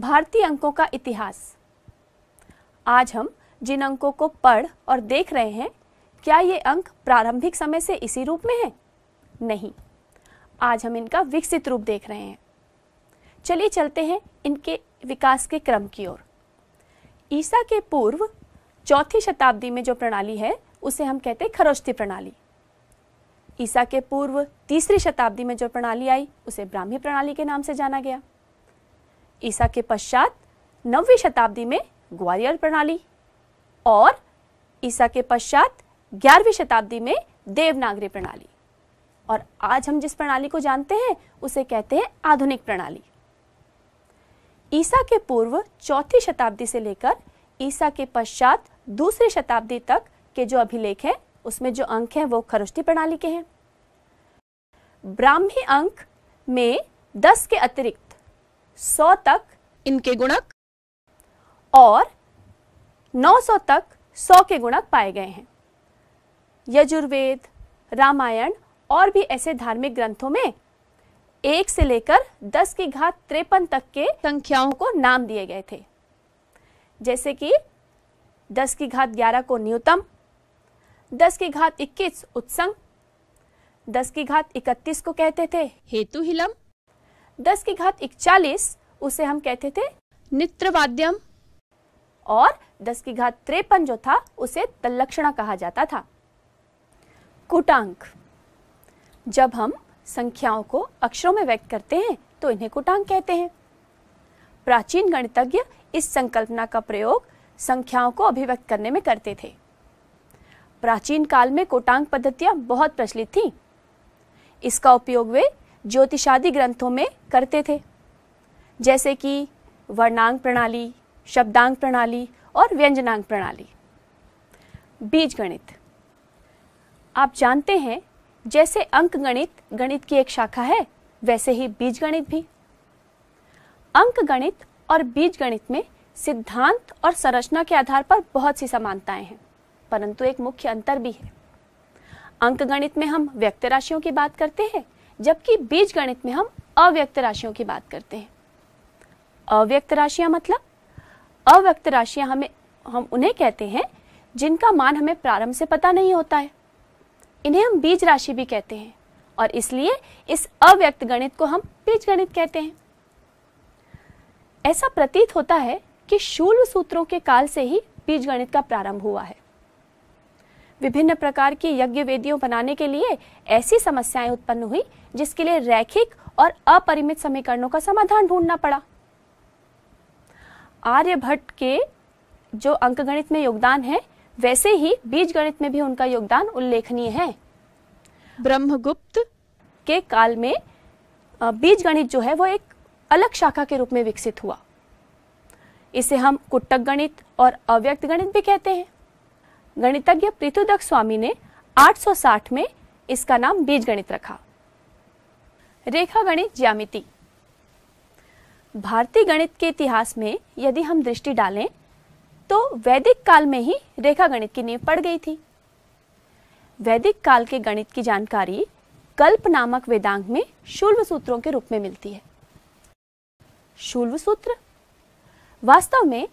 भारतीय अंकों का इतिहास आज हम जिन अंकों को पढ़ और देख रहे हैं क्या ये अंक प्रारंभिक समय से इसी रूप में हैं? नहीं आज हम इनका विकसित रूप देख रहे हैं चलिए चलते हैं इनके विकास के क्रम की ओर ईसा के पूर्व चौथी शताब्दी में जो प्रणाली है उसे हम कहते हैं खरोष्ठी प्रणाली ईसा के पूर्व तीसरी शताब्दी में जो प्रणाली आई उसे ब्राह्मी प्रणाली के नाम से जाना गया ईसा के पश्चात नौवीं शताब्दी में ग्वालियर प्रणाली और ईसा के पश्चात ग्यारहवीं शताब्दी में देवनागरी प्रणाली और आज हम जिस प्रणाली को जानते हैं उसे कहते हैं आधुनिक प्रणाली ईसा के पूर्व चौथी शताब्दी से लेकर ईसा के पश्चात दूसरी शताब्दी तक के जो अभिलेख हैं उसमें जो अंक हैं वो खरुष्टी प्रणाली के हैं ब्राह्मी अंक में दस के अतिरिक्त सौ तक इनके गुणक और नौ सौ तक सौ के गुणक पाए गए हैं यजुर्वेद रामायण और भी ऐसे धार्मिक ग्रंथों में एक से लेकर दस की घात त्रेपन तक के संख्याओं को नाम दिए गए थे जैसे कि दस की घात ग्यारह को न्यूनतम दस की घात इक्कीस उत्संग दस की घात इकतीस को कहते थे हेतु हिलम दस की घात इकचालीस उसे हम कहते थे नित्रवाद्यम और दस की घात त्रेपन जो था उसे तलक्षणा कहा जाता था कुटांक जब हम संख्याओं को अक्षरों में व्यक्त करते हैं तो इन्हें कुटांक कहते हैं प्राचीन गणितज्ञ इस संकल्पना का प्रयोग संख्याओं को अभिव्यक्त करने में करते थे प्राचीन काल में कोटांग पद्धतियां बहुत प्रचलित थीं। इसका उपयोग वे ज्योतिषादि ग्रंथों में करते थे जैसे कि वर्णांग प्रणाली शब्दांग प्रणाली और व्यंजनांग प्रणाली बीज गणित आप जानते हैं जैसे अंक गणित गणित की एक शाखा है वैसे ही बीज गणित भी अंक गणित और बीज गणित में सिद्धांत और संरचना के आधार पर बहुत सी समानताएं हैं परंतु एक मुख्य अंतर भी है अंक गणित में हम व्यक्त राशियों की बात करते हैं जबकि बीज गणित में हम अव्यक्त राशियों की बात करते हैं अव्यक्त राशियां मतलब अव्यक्त राशियां हमें हम उन्हें कहते हैं जिनका मान हमें प्रारंभ से पता नहीं होता है इन्हें हम बीज राशि भी कहते हैं और इसलिए इस अव्यक्त गणित को हम बीज गणित कहते हैं ऐसा प्रतीत होता है कि शूल सूत्रों के काल से ही बीज गणित का प्रारंभ हुआ है विभिन्न प्रकार की यज्ञ वेदियों बनाने के लिए ऐसी समस्याएं उत्पन्न हुई जिसके लिए रैखिक और अपरिमित समीकरणों का समाधान ढूंढना पड़ा आर्यभट्ट के जो अंकगणित में योगदान है वैसे ही बीज गणित में भी उनका योगदान उल्लेखनीय है ब्रह्मगुप्त के काल में बीजगणित जो है वो एक अलग शाखा के रूप में विकसित हुआ इसे हम कुट्टक गणित और अव्यक्त गणित भी कहते हैं गणितज्ञ पृथुदक स्वामी ने 860 में इसका नाम बीज गणित रखा रेखा गणित ज्यामिति भारतीय गणित के इतिहास में यदि हम दृष्टि डालें तो वैदिक काल में ही रेखा गणित की नींव पड़ गई थी वैदिक काल के गणित की जानकारी कल्प नामक वेदांग में शुल्व सूत्रों के रूप में मिलती है शुल्व सूत्र वास्तव में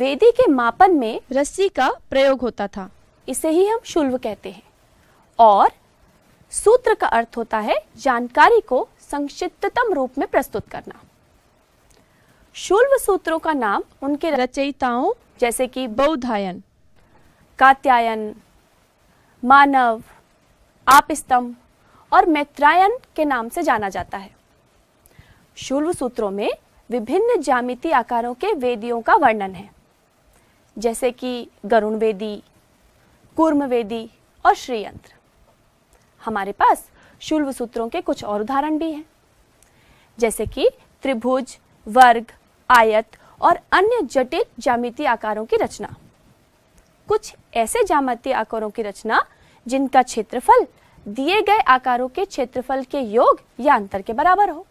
वेदी के मापन में रस्सी का प्रयोग होता था इसे ही हम शुल्व कहते हैं और सूत्र का अर्थ होता है जानकारी को संक्षिप्ततम रूप में प्रस्तुत करना शुल्व सूत्रों का नाम उनके रचयिताओं जैसे कि बौद्धायन कात्यायन मानव आपस्तम और मैत्रायन के नाम से जाना जाता है शुल्व सूत्रों में विभिन्न जामिति आकारों के वेदियों का वर्णन है जैसे कि गरुण वेदी कूर्म वेदी और श्रीयंत्र हमारे पास शुल्व सूत्रों के कुछ और उदाहरण भी हैं जैसे कि त्रिभुज वर्ग आयत और अन्य जटिल जामिति आकारों की रचना कुछ ऐसे जामती आकारों की रचना जिनका क्षेत्रफल दिए गए आकारों के क्षेत्रफल के योग या अंतर के बराबर हो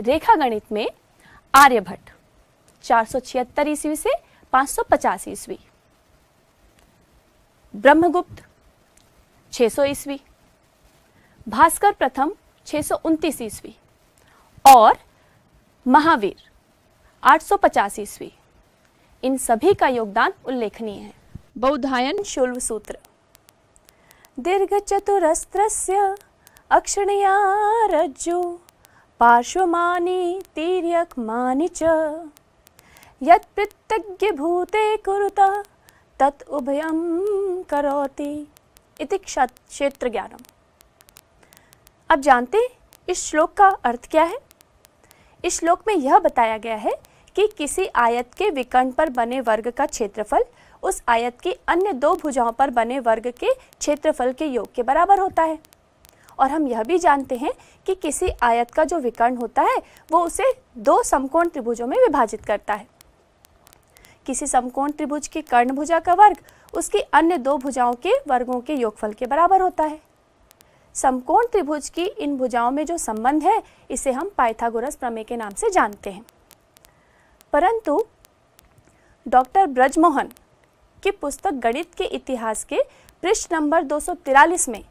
रेखा गणित में आर्यभट्ट चार सौ छिहत्तर ईस्वी से पांच सौ पचास ईस्वी ब्रह्मगुप्त सौ ईस्वी भास्कर प्रथम सौ उनतीस ईस्वी और महावीर आठ सौ पचास ईस्वी इन सभी का योगदान उल्लेखनीय है बौद्धायन शुल्व सूत्र दीर्घ चतुरस्त्र अक्षणया रज्जु पार्श्वमानी मानी च भूते कुरुता तत् उभयम् करोति इति क्षेत्र ज्ञानम अब जानते इस श्लोक का अर्थ क्या है इस श्लोक में यह बताया गया है कि किसी आयत के विकर्ण पर बने वर्ग का क्षेत्रफल उस आयत की अन्य दो भुजाओं पर बने वर्ग के क्षेत्रफल के योग के बराबर होता है और हम यह भी जानते हैं कि किसी आयत का जो विकर्ण होता है वो उसे दो समकोण त्रिभुजों में विभाजित करता है किसी समकोण त्रिभुज की कर्ण भुजा का वर्ग उसकी अन्य दो भुजाओं के वर्गों के योगफल के बराबर होता है समकोण त्रिभुज की इन भुजाओं में जो संबंध है इसे हम पाइथागोरस प्रमेय के नाम से जानते हैं परंतु डॉक्टर ब्रजमोहन की पुस्तक गणित के इतिहास के पृष्ठ नंबर दो में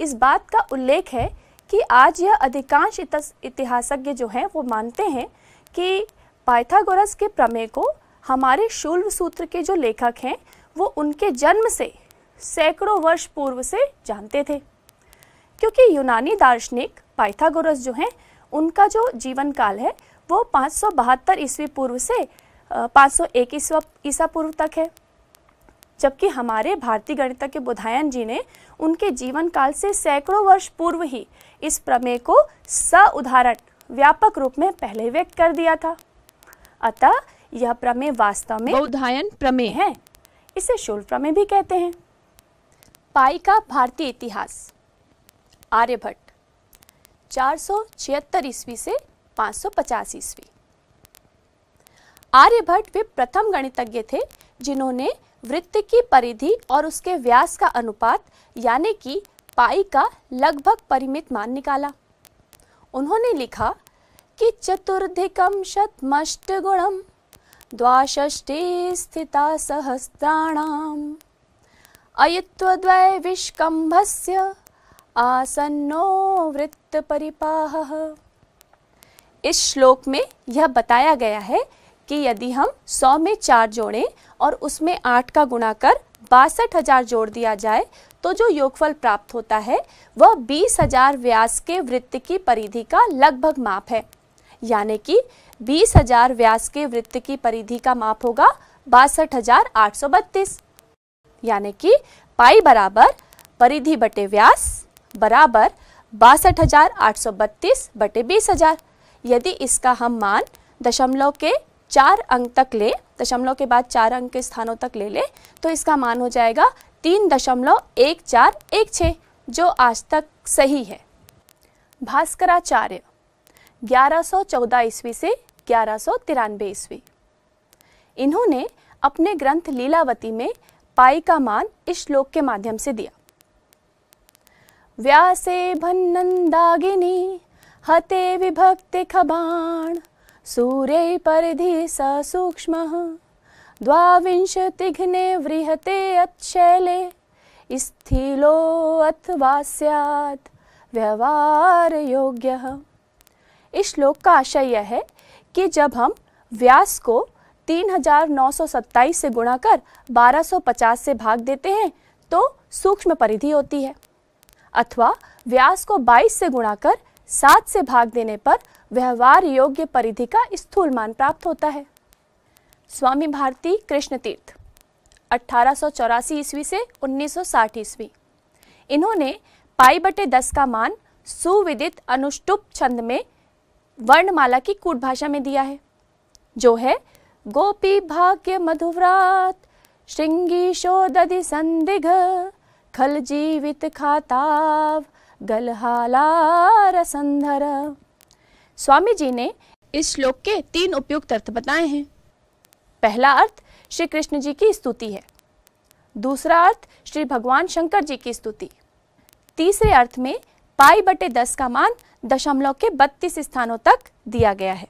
इस बात का उल्लेख है कि आज यह अधिकांश इतिहासज्ञ जो हैं वो मानते हैं कि पाइथागोरस के प्रमेय को हमारे शुल्व सूत्र के जो लेखक हैं वो उनके जन्म से सैकड़ों वर्ष पूर्व से जानते थे क्योंकि यूनानी दार्शनिक पाइथागोरस जो हैं उनका जो जीवन काल है वो पाँच सौ बहत्तर ईस्वी पूर्व से पाँच सौ एक ईसा पूर्व तक है जबकि हमारे भारतीय गणितज्ञ बुधायन जी ने उनके जीवन काल से सैकड़ों वर्ष पूर्व ही इस प्रमेय को स उदाहरण व्यापक रूप में पहले व्यक्त कर दिया था अतः यह प्रमेय वास्तव में उदाहरण प्रमेय है इसे शुल्क प्रमेय भी कहते हैं पाई का भारतीय इतिहास आर्यभट्ट चार सौ छिहत्तर ईस्वी से पाँच सौ पचास ईस्वी आर्यभट्ट वे प्रथम गणितज्ञ थे जिन्होंने वृत्त की परिधि और उसके व्यास का अनुपात यानी कि पाई का लगभग परिमित मान निकाला उन्होंने लिखा कि चतुर्धिकम शतमष्ट गुणम द्वाष्टे स्थिता सहस्राणाम विष्कंभस्य आसन्नो वृत्त परिपाह इस श्लोक में यह बताया गया है कि यदि हम सौ में चार जोड़ें और उसमें आठ का गुणा कर बासठ हजार जोड़ दिया जाए तो जो योगफल प्राप्त होता है वह बीस हजार व्यास के वृत्त की परिधि का लगभग माप है यानी कि बीस हजार व्यास के वृत्त की परिधि का माप होगा बासठ हजार आठ सौ बत्तीस यानी कि पाई बराबर परिधि बटे व्यास बराबर बासठ हजार आठ सौ बत्तीस बटे बीस हजार यदि इसका हम मान दशमलव के चार अंक तक ले दशमलव के बाद चार अंक के स्थानों तक ले ले तो इसका मान हो जाएगा तीन दशमलव एक चार एक छः जो आज तक सही है भास्कराचार्य ग्यारह सौ चौदह ईस्वी से ग्यारह सौ तिरानबे ईस्वी इन्होंने अपने ग्रंथ लीलावती में पाई का मान इस श्लोक के माध्यम से दिया व्यासे भन्नन्दागिनी हते खबाण सूर्य परिधि स सूक्ष्म वृहते अच्छेले स्थिलो अथवा स्थिलोऽथवा व्यवहार योग्य इस श्लोक का आशय यह है कि जब हम व्यास को 3927 से गुणा कर 1250 से भाग देते हैं तो सूक्ष्म परिधि होती है अथवा व्यास को 22 से गुणा कर सात से भाग देने पर व्यवहार योग्य परिधि का स्थूल मान प्राप्त होता है स्वामी भारती कृष्ण तीर्थ अठारह ईस्वी से 1960 ईस्वी इन्होंने पाई बटे दस का मान सुविदित अनुष्टुप छंद में वर्णमाला की कूट भाषा में दिया है जो है गोपी भाग्य मधुव्रात श्रृंगी शोदि संदिग्ध खल जीवित खाताव गलहाला रसंधर स्वामी जी ने इस श्लोक के तीन उपयुक्त अर्थ बताए हैं पहला अर्थ श्री कृष्ण जी की स्तुति है दूसरा अर्थ श्री भगवान शंकर जी की स्तुति तीसरे अर्थ में पाई बटे दस का मान दशमलव के बत्तीस स्थानों तक दिया गया है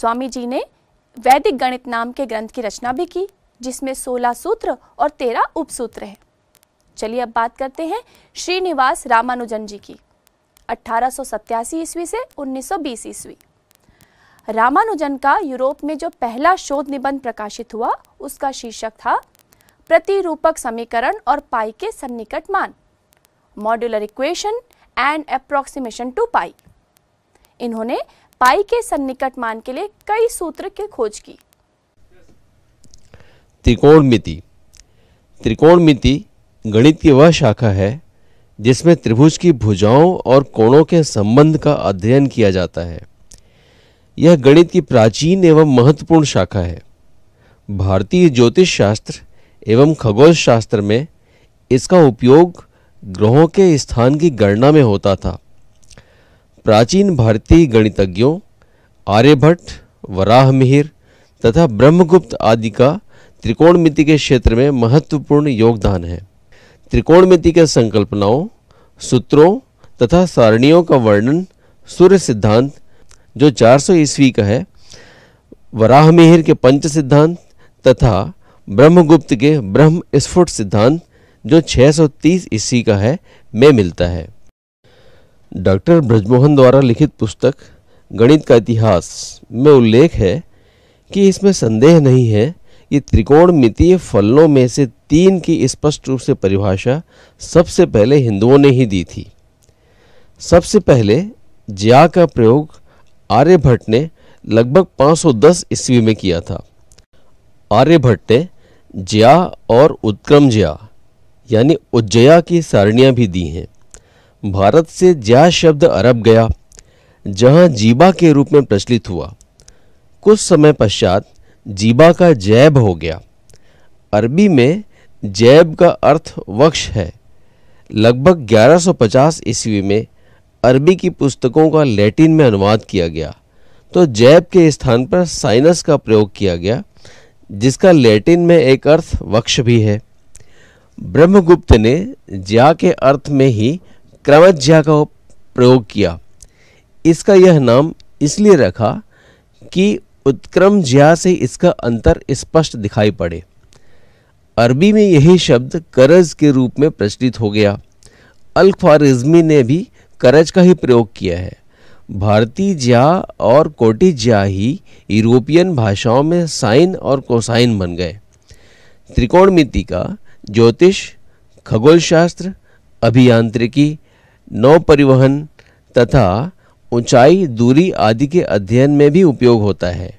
स्वामी जी ने वैदिक गणित नाम के ग्रंथ की रचना भी की जिसमें सोलह सूत्र और तेरह उपसूत्र हैं चलिए अब बात करते हैं श्रीनिवास रामानुजन जी की अठारह ईस्वी से 1920 ईस्वी रामानुजन का यूरोप में जो पहला शोध निबंध प्रकाशित हुआ उसका शीर्षक था प्रतिरूपक समीकरण और पाई के सन्निकट मान modular equation and approximation to pi इन्होंने पाई के सन्निकट मान के लिए कई सूत्र की खोज की त्रिकोणमिति त्रिकोणमिति गणित की वह शाखा है जिसमें त्रिभुज की भुजाओं और कोणों के संबंध का अध्ययन किया जाता है यह गणित की प्राचीन एवं महत्वपूर्ण शाखा है भारतीय ज्योतिष शास्त्र एवं खगोल शास्त्र में इसका उपयोग ग्रहों के स्थान की गणना में होता था प्राचीन भारतीय गणितज्ञों आर्यभट्ट वराहमिहिर तथा ब्रह्मगुप्त आदि का त्रिकोणमिति के क्षेत्र में महत्वपूर्ण योगदान है त्रिकोणमिति के संकल्पनाओं सूत्रों तथा सारणियों का वर्णन सूर्य सिद्धांत जो 400 सौ ईस्वी का है वराहमिहिर के पंच सिद्धांत तथा ब्रह्मगुप्त के ब्रह्म स्फुट सिद्धांत जो 630 ईस्वी का है में मिलता है डॉक्टर ब्रजमोहन द्वारा लिखित पुस्तक गणित का इतिहास में उल्लेख है कि इसमें संदेह नहीं है ये त्रिकोणमितीय फलनों में से तीन की स्पष्ट रूप से परिभाषा सबसे पहले हिंदुओं ने ही दी थी सबसे पहले ज्या का प्रयोग आर्यभट्ट ने लगभग 510 ईस्वी में किया था आर्यभट्ट ने ज्या और उत्क्रम ज्या यानी उज्जया की सारणियाँ भी दी हैं भारत से ज्या शब्द अरब गया जहाँ जीबा के रूप में प्रचलित हुआ कुछ समय पश्चात जीबा का जैब हो गया अरबी में जैब का अर्थ वक्ष है लगभग 1150 ईस्वी में अरबी की पुस्तकों का लैटिन में अनुवाद किया गया तो जैब के स्थान पर साइनस का प्रयोग किया गया जिसका लैटिन में एक अर्थ वक्ष भी है ब्रह्मगुप्त ने ज्या के अर्थ में ही क्रमज्या का प्रयोग किया इसका यह नाम इसलिए रखा कि उत्क्रम ज्या से इसका अंतर स्पष्ट दिखाई पड़े अरबी में यही शब्द करज के रूप में प्रचलित हो गया अल ने भी करज का ही प्रयोग किया है भारतीय ज्या और कोटी ज्या ही यूरोपियन भाषाओं में साइन और कोसाइन बन गए त्रिकोणमिति का ज्योतिष खगोलशास्त्र अभियांत्रिकी नौ परिवहन तथा ऊंचाई दूरी आदि के अध्ययन में भी उपयोग होता है